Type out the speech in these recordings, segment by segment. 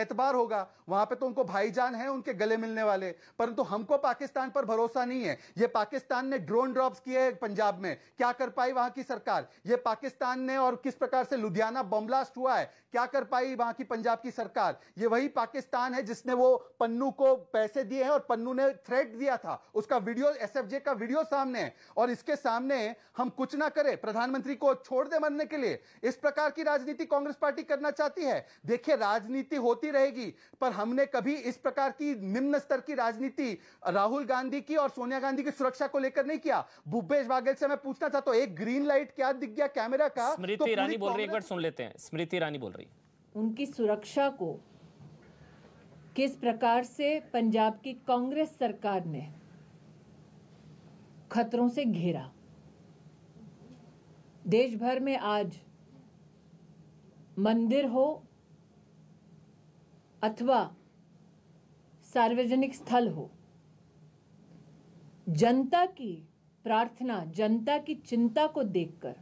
एतबार होगा वहां पे तो उनको भाईजान है उनके गले मिलने वाले परंतु तो हमको पाकिस्तान पर भरोसा नहीं है ये पाकिस्तान ने ड्रोन ड्रॉप्स किए पंजाब में क्या कर पाई वहां की सरकार ये पाकिस्तान ने और किस प्रकार से लुधियाना बमब्लास्ट हुआ है क्या कर पाई वहां की पंजाब की सरकार ये वही पाकिस्तान है जिसने वो पन्नू को पैसे दिए हैं और पन्नू ने थ्रेट दिया था उसका वीडियो एस का वीडियो सामने है और इसके सामने हम कुछ ना करें प्रधानमंत्री को छोड़ दे मरने के लिए इस प्रकार की राजनीति कांग्रेस पार्टी करना चाहती है देखिए राजनीति होती चलती रहेगी पर हमने कभी इस प्रकार की निम्न स्तर की राजनीति राहुल गांधी की और सोनिया गांधी की सुरक्षा को लेकर नहीं किया भूपेश बाघेल से मैं पूछना चाहता हूँ तो एक ग्रीन लाइट क्या दिख गया कैमरा का तो स्मृति तो बोल रही है एक बार सुन लेते हैं स्मृति ईरानी बोल रही उनकी सुरक्षा को किस प्रकार से पंजाब की कांग्रेस सरकार ने खतरों से घेरा देश भर में आज मंदिर हो अथवा सार्वजनिक स्थल हो जनता की प्रार्थना जनता की चिंता को देखकर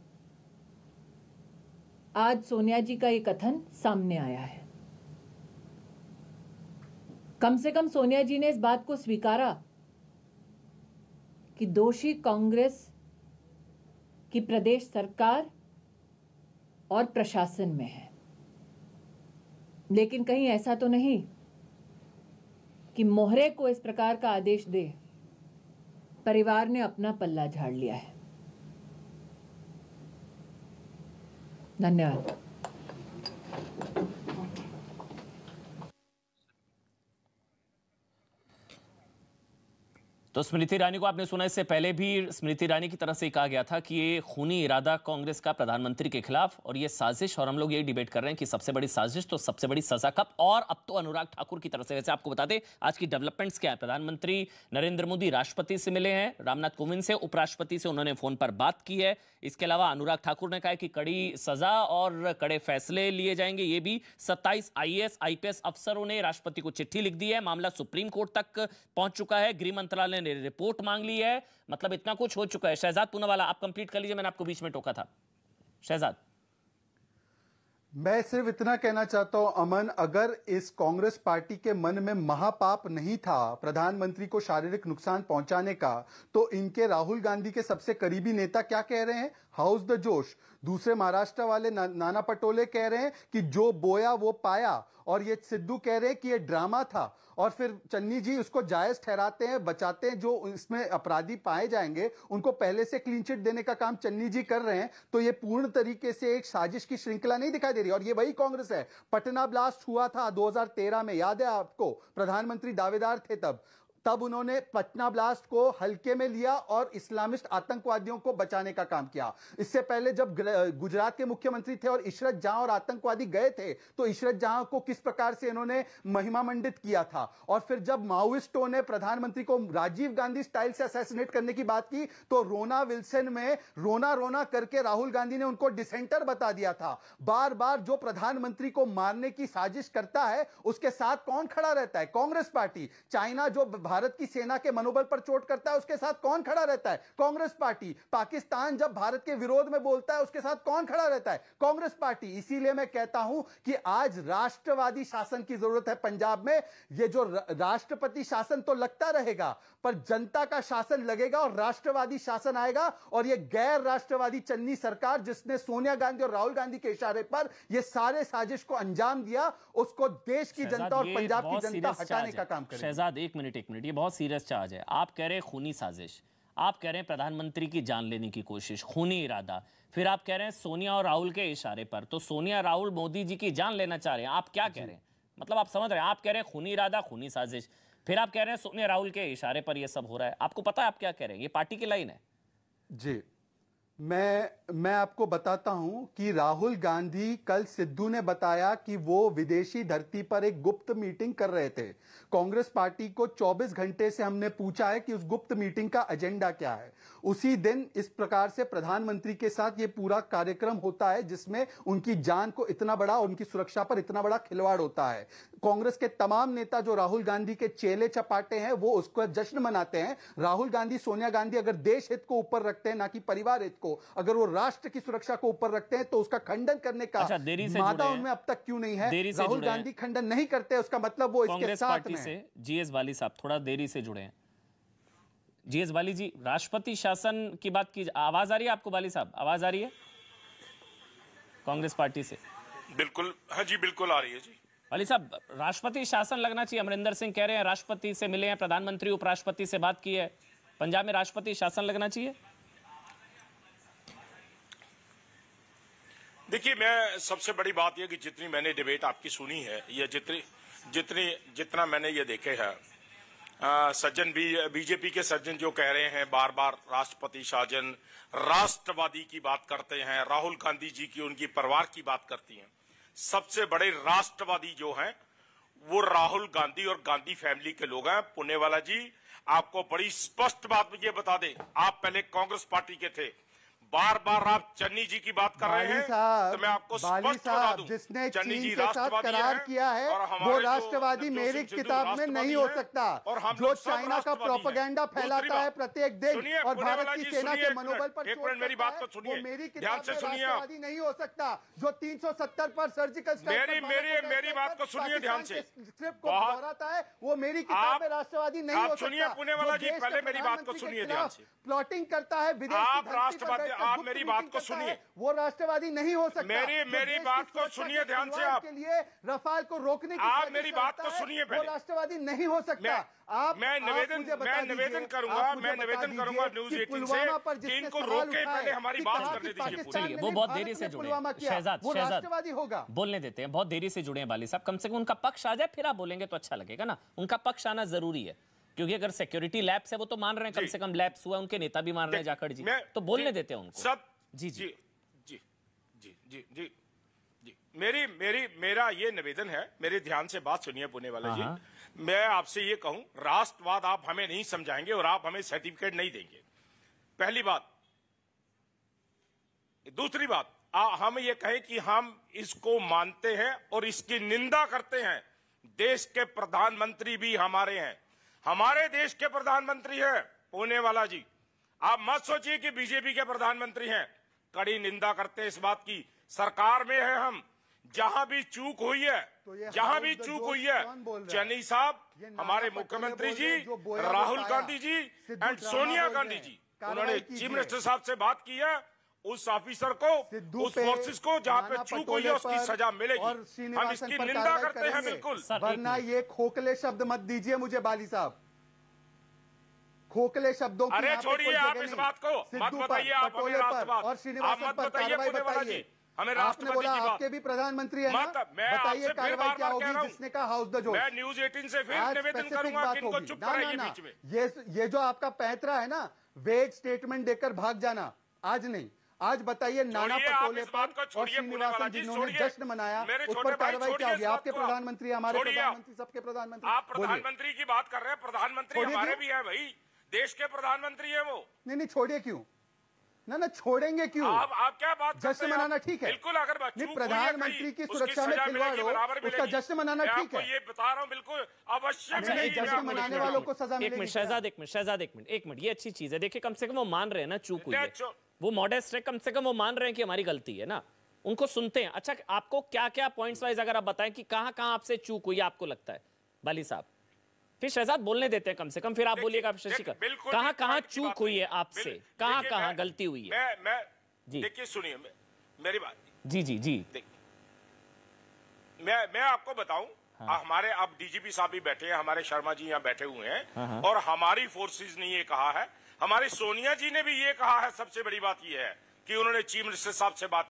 आज सोनिया जी का ये कथन सामने आया है कम से कम सोनिया जी ने इस बात को स्वीकारा कि दोषी कांग्रेस की प्रदेश सरकार और प्रशासन में है लेकिन कहीं ऐसा तो नहीं कि मोहरे को इस प्रकार का आदेश दे परिवार ने अपना पल्ला झाड़ लिया है धन्यवाद तो स्मृति ईरानी को आपने सुना इससे पहले भी स्मृति ईरानी की तरफ से कहा गया था कि ये खूनी इरादा कांग्रेस का प्रधानमंत्री के खिलाफ और ये साजिश और हम लोग ये डिबेट कर रहे हैं कि सबसे बड़ी साजिश तो सबसे बड़ी सजा कब और अब तो अनुराग ठाकुर की तरफ से वैसे आपको बता दें आज की डेवलपमेंट्स क्या है प्रधानमंत्री नरेंद्र मोदी राष्ट्रपति से मिले हैं रामनाथ कोविंद से उपराष्ट्रपति से उन्होंने फोन पर बात की है इसके अलावा अनुराग ठाकुर ने कहा कि कड़ी सजा और कड़े फैसले लिए जाएंगे ये भी सत्ताईस आईएएस आईपीएस अफसरों ने राष्ट्रपति को चिट्ठी लिख दी है मामला सुप्रीम कोर्ट तक पहुंच चुका है गृह मंत्रालय ने रिपोर्ट मांग ली है मतलब इतना कुछ हो चुका है शहजाद पूनावाला आप कंप्लीट कर लीजिए मैंने आपको बीच में टोका था शहजाद मैं सिर्फ इतना कहना चाहता हूं अमन अगर इस कांग्रेस पार्टी के मन में महापाप नहीं था प्रधानमंत्री को शारीरिक नुकसान पहुंचाने का तो इनके राहुल गांधी के सबसे करीबी नेता क्या कह रहे हैं हाउस द जोश दूसरे महाराष्ट्र वाले ना, नाना पटोले कह रहे हैं कि जो बोया वो पाया और ये सिद्धू कह रहे हैं कि ये ड्रामा था और फिर चन्नी जी उसको जायज ठहराते हैं बचाते हैं जो इसमें अपराधी पाए जाएंगे उनको पहले से क्लीन चिट देने का काम चन्नी जी कर रहे हैं तो ये पूर्ण तरीके से एक साजिश की श्रृंखला नहीं दिखाई दे रही और ये वही कांग्रेस है पटना ब्लास्ट हुआ था दो में याद है आपको प्रधानमंत्री दावेदार थे तब तब उन्होंने पटना ब्लास्ट को हल्के में लिया और इस्लामिस्ट आतंकवादियों को बचाने का काम किया इससे पहले जब गुजरात के मुख्यमंत्री थे और इशरत जहां और आतंकवादी गए थे तो इशरत जहां को किस प्रकार से इन्होंने महिमामंडित किया था और फिर जब माओइस्टों ने प्रधानमंत्री को राजीव गांधी स्टाइल से असैसिनेट करने की बात की तो रोना विल्सन में रोना रोना करके राहुल गांधी ने उनको डिसेंटर बता दिया था बार बार जो प्रधानमंत्री को मारने की साजिश करता है उसके साथ कौन खड़ा रहता है कांग्रेस पार्टी चाइना जो भारत भारत की सेना के मनोबल पर चोट करता है उसके साथ कौन खड़ा रहता है कांग्रेस पार्टी पाकिस्तान जब भारत के विरोध में बोलता है उसके साथ कौन खड़ा रहता है कांग्रेस पार्टी इसीलिए मैं कहता हूं कि आज राष्ट्रवादी शासन की जरूरत है पंजाब में ये जो राष्ट्रपति शासन तो लगता रहेगा पर जनता का शासन लगेगा और राष्ट्रवादी शासन आएगा और यह गैर राष्ट्रवादी चन्नी सरकार जिसने सोनिया गांधी और राहुल गांधी के इशारे पर यह सारे साजिश को अंजाम दिया उसको देश की जनता और पंजाब की जनता हटाने का काम करेगा शहजाद एक मिनट एक मिनट मिनट ये बहुत सीरियस चार्ज है आप कह रहे हैं खूनी साजिश आप कह रहे हैं प्रधानमंत्री की जान लेने की कोशिश खूनी इरादा फिर आप कह रहे हैं सोनिया और राहुल के इशारे पर तो सोनिया राहुल मोदी जी की जान लेना चाह रहे हैं आप क्या कह रहे हैं मतलब आप समझ रहे हैं आप कह रहे हैं खूनी इरादा खूनी साजिश फिर आप कह रहे हैं सोनिया राहुल के इशारे पर यह सब हो रहा है आपको पता है आप क्या कह रहे हैं ये पार्टी की लाइन है जी मैं मैं आपको बताता हूं कि राहुल गांधी कल सिद्धू ने बताया कि वो विदेशी धरती पर एक गुप्त मीटिंग कर रहे थे कांग्रेस पार्टी को 24 घंटे से हमने पूछा है कि उस गुप्त मीटिंग का एजेंडा क्या है उसी दिन इस प्रकार से प्रधानमंत्री के साथ ये पूरा कार्यक्रम होता है जिसमें उनकी जान को इतना बड़ा उनकी सुरक्षा पर इतना बड़ा खिलवाड़ होता है कांग्रेस के तमाम नेता जो राहुल गांधी के चेले चपाटे हैं वो उसको जश्न मनाते हैं राहुल गांधी सोनिया गांधी अगर देश हित को ऊपर रखते हैं ना कि परिवार हित को को अगर वो राष्ट्र की सुरक्षा को ऊपर रखते हैं तो उसका खंडन करने का अच्छा, देरी से मादा उनमें अब तक क्यों नहीं है राहुल गांधी खंडन नहीं करते उसका मतलब वो इसके साथ में जीएस वाली साहब थोड़ा देरी से जुड़े हैं जीएस वाली जी राष्ट्रपति शासन की बात की आवाज आ रही है आपको वाली साहब आवाज आ रही है कांग्रेस पार्टी से बिल्कुल हाँ जी बिल्कुल आ रही है जी वाली साहब राष्ट्रपति शासन लगना चाहिए अमरिंदर सिंह कह रहे हैं राष्ट्रपति से मिले हैं प्रधानमंत्री उपराष्ट्रपति से बात की है पंजाब में राष्ट्रपति शासन लगना चाहिए देखिए मैं सबसे बड़ी बात यह कि जितनी मैंने डिबेट आपकी सुनी है या जितनी जितनी जितना मैंने ये देखे है सज्जन भी बीजेपी के सज्जन जो कह रहे हैं बार बार राष्ट्रपति शासन राष्ट्रवादी की बात करते हैं राहुल गांधी जी की उनकी परिवार की बात करती हैं सबसे बड़े राष्ट्रवादी जो हैं वो राहुल गांधी और गांधी फैमिली के लोग हैं पुणे वाला जी आपको बड़ी स्पष्ट बात मुझे बता दें आप पहले कांग्रेस पार्टी के थे बार बार आप चन्नी जी की बात कर रहे हैं तो मैं आपको बाली साहब जिसने चन्नी जी के साथ करार किया है वो राष्ट्रवादी मेरी किताब में नहीं हो सकता और हम जो चाइना का प्रोपोगेंडा फैलाता है प्रत्येक देश और भारत की सेना के मनोबल पर मेरी बात तो सुनिए मेरी किताब से राष्ट्रवादी नहीं हो सकता जो 370 पर सर्जिकल स्ट्राइक मेरी मेरी मेरी बात को सुनिए ध्यान से सिर्फ को दोहराता है वो मेरी किताब में राष्ट्रवादी नहीं हो सकता सुनिए पुणे वाला जी पहले मेरी बात को सुनिए ध्यान से प्लॉटिंग करता है विदेश राष्ट्रवादी आप मेरी बात को सुनिए वो राष्ट्रवादी नहीं हो सकता मेरी मेरी बात को सुनिए ध्यान से आप के लिए रफाल को रोकने की आप मेरी बात को सुनिए वो राष्ट्रवादी नहीं हो सकता आप मैं निवेदन मैं निवेदन करूंगा मैं निवेदन करूंगा न्यूज एटीन से इनको रोके पहले हमारी बात करने दीजिए वो बहुत देरी से जुड़े शहजाद शहजाद होगा बोलने देते हैं बहुत देरी से जुड़े हैं बाली साहब कम से कम उनका पक्ष आ जाए फिर आप बोलेंगे तो अच्छा लगेगा ना उनका पक्ष आना जरूरी है क्योंकि अगर सिक्योरिटी लैब्स है वो तो मान रहे हैं कम से कम लैब्स हुआ उनके नेता भी मान रहे हैं जाखड़ जी तो बोलने देते हैं उनको सब जी जी जी जी जी जी मेरी मेरी मेरा ये निवेदन है मेरे ध्यान से बात सुनिए पुणे वाला जी हाँ, हाँ। मैं आपसे ये कहूं राष्ट्रवाद आप हमें नहीं समझाएंगे और आप हमें सर्टिफिकेट नहीं देंगे पहली बात दूसरी बात आ, हम ये कहें कि हम इसको मानते हैं और इसकी निंदा करते हैं देश के प्रधानमंत्री भी हमारे हैं हमारे देश के प्रधानमंत्री हैं पुणे वाला जी आप मत सोचिए कि बीजेपी के प्रधानमंत्री हैं कड़ी निंदा करते हैं इस बात की सरकार में है हम जहां भी चूक हुई है तो जहां भी चूक हुई है चन्नी साहब हमारे मुख्यमंत्री जी राहुल गांधी जी एंड सोनिया गांधी जी उन्होंने चीफ मिनिस्टर साहब से बात की है उस ऑफिसर को उस फोर्सेस को जहाँ पे चूक हुई है उसकी सजा मिलेगी हम इसकी निंदा करते हैं बिल्कुल वरना ये खोखले शब्द मत दीजिए मुझे बाली साहब खोखले शब्दों अरे छोड़िए आप इस बात को मत बताइए आप और श्रीनिवासन पर कार्रवाई बताइए हमें आपने बोला आपके भी प्रधानमंत्री है ना मैं बताइए कार्रवाई क्या होगी जिसने कहा हाउस द मैं न्यूज 18 से फिर निवेदन करूंगा कि इनको चुप ना, ना, में ये ये जो आपका पैंतरा है ना वेग स्टेटमेंट देकर भाग जाना आज नहीं आज बताइए नाना पटोले पर और श्रीनिवासन जिन्होंने जश्न मनाया उस पर कार्रवाई क्या होगी आपके प्रधानमंत्री हमारे प्रधानमंत्री सबके प्रधानमंत्री आप प्रधानमंत्री की बात कर रहे हैं प्रधानमंत्री हमारे भी है भाई देश के प्रधानमंत्री है वो नहीं नहीं छोड़िए क्यों ना ना छोड़ेंगे क्यों आप आप क्या बात जश्न मनाना ठीक है बिल्कुल अगर नहीं प्रधानमंत्री की सुरक्षा में खिलवाड़ हो उसका जश्न मनाना ठीक है ये बता रहा हूँ बिल्कुल अवश्य जश्न मनाने वालों को सजा एक मिनट शहजाद एक मिनट शहजाद एक मिनट एक मिनट ये अच्छी चीज है देखिए कम से कम वो मान रहे हैं ना चूक हुई है वो मॉडेस्ट है कम से कम वो मान रहे हैं कि हमारी गलती है ना उनको सुनते हैं अच्छा आपको क्या क्या पॉइंट्स वाइज अगर आप बताएं कि कहाँ कहाँ आपसे चूक हुई आपको लगता है बाली साहब फिर शहजाद बोलने देते हैं कम से कम फिर आप बोलिएगा शशिकर कहाँ कहाँ चूक हुई है आपसे कहाँ कहाँ गलती हुई है मैं जी देखिए सुनिए मेरी बात जी जी जी मैं मैं आपको बताऊं हाँ। हमारे आप डीजीपी साहब भी बैठे हैं हमारे शर्मा जी यहाँ बैठे हुए हैं हाँ।, हाँ। और हमारी फोर्सेस ने ये कहा है हमारी सोनिया जी ने भी ये कहा है सबसे बड़ी बात यह है कि उन्होंने चीफ मिनिस्टर साहब से बात